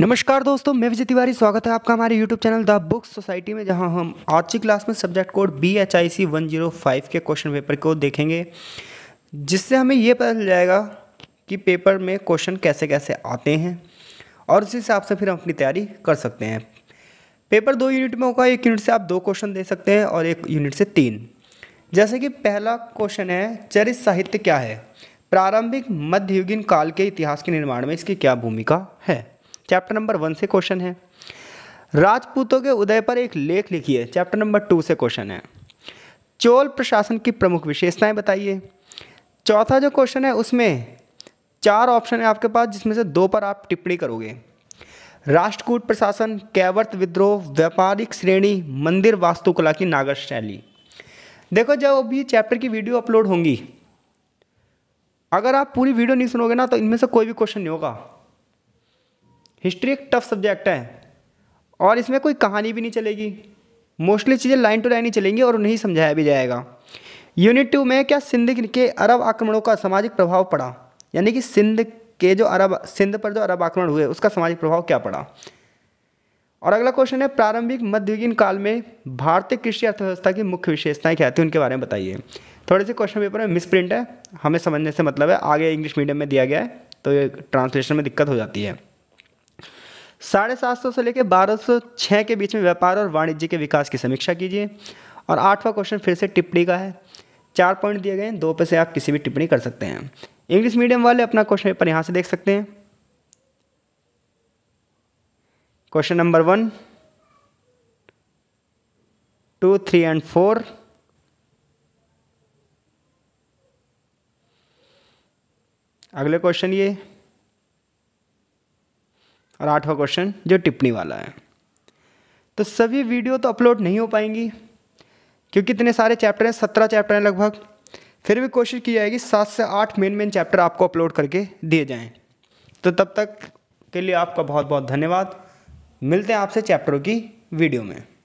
नमस्कार दोस्तों मैं विजय तिवारी स्वागत है आपका हमारे YouTube channel the book society में जहां हम आज की क्लास में subject code B H I C one zero five के क्वेश्चन पेपर को देखेंगे जिससे हमें ये पता चल जाएगा कि पेपर में क्वेश्चन कैसे कैसे आते हैं और उसी हिसाब से फिर हम अपनी तैयारी कर सकते हैं पेपर दो यूनिट में होगा एक यूनिट से आप दो क्वेश्चन दे सकते हैं और एक यूनिट से तीन जैसे कि पहला क्वेश्चन है चरित साहित्य क्या है प्रारंभिक मध्ययुगीन काल के इतिहास के निर्माण में इसकी क्या भूमिका है चैप्टर नंबर वन से क्वेश्चन है राजपूतों के उदय पर एक लेख लिखिए चैप्टर नंबर टू से क्वेश्चन है चोल प्रशासन की प्रमुख विशेषताएं बताइए चौथा जो क्वेश्चन है उसमें चार ऑप्शन है आपके पास जिसमें से दो पर आप टिप्पणी करोगे राष्ट्रकूट प्रशासन कैवर्त विद्रोह व्यापारिक श्रेणी मंदिर वास्तुकला की नागर शैली देखो जब अभी चैप्टर की वीडियो अपलोड होंगी अगर आप पूरी वीडियो नहीं सुनोगे ना तो इनमें से कोई भी क्वेश्चन नहीं होगा हिस्ट्री एक टफ सब्जेक्ट है और इसमें कोई कहानी भी नहीं चलेगी मोस्टली चीज़ें लाइन टू लाइन ही चलेंगी और उन्हें समझाया भी जाएगा यूनिट टू में क्या सिंध के अरब आक्रमणों का सामाजिक प्रभाव पड़ा यानी कि सिंध के जो अरब सिंध पर जो अरब आक्रमण हुए उसका सामाजिक प्रभाव क्या पड़ा और अगला क्वेश्चन है प्रारंभिक मध्ययुगीन काल में भारतीय कृषि अर्थव्यवस्था की मुख्य विशेषताएं क्या थी उनके बारे में बताइए थोड़े से क्वेश्चन पेपर में मिसप्रिंट है हमें समझने से मतलब है आगे इंग्लिश मीडियम में दिया गया है तो ये ट्रांसलेशन में दिक्कत हो जाती है साढ़े सात सौ से लेकर बारह सौ छः के बीच में व्यापार और वाणिज्य के विकास की समीक्षा कीजिए और आठवां क्वेश्चन फिर से टिप्पणी का है चार पॉइंट दिए गए हैं दो पे से आप किसी भी टिप्पणी कर सकते हैं इंग्लिश मीडियम वाले अपना क्वेश्चन पेपर यहाँ से देख सकते हैं question number one two three and four अगले क्वेश्चन ये और आठवां क्वेश्चन जो टिप्पणी वाला है तो सभी वीडियो तो अपलोड नहीं हो पाएंगी क्योंकि इतने सारे चैप्टर हैं सत्रह चैप्टर हैं लगभग फिर भी कोशिश की जाएगी सात से आठ मेन मेन चैप्टर आपको अपलोड करके दिए जाएं तो तब तक के लिए आपका बहुत बहुत धन्यवाद मिलते हैं आपसे चैप्टरों की वीडियो में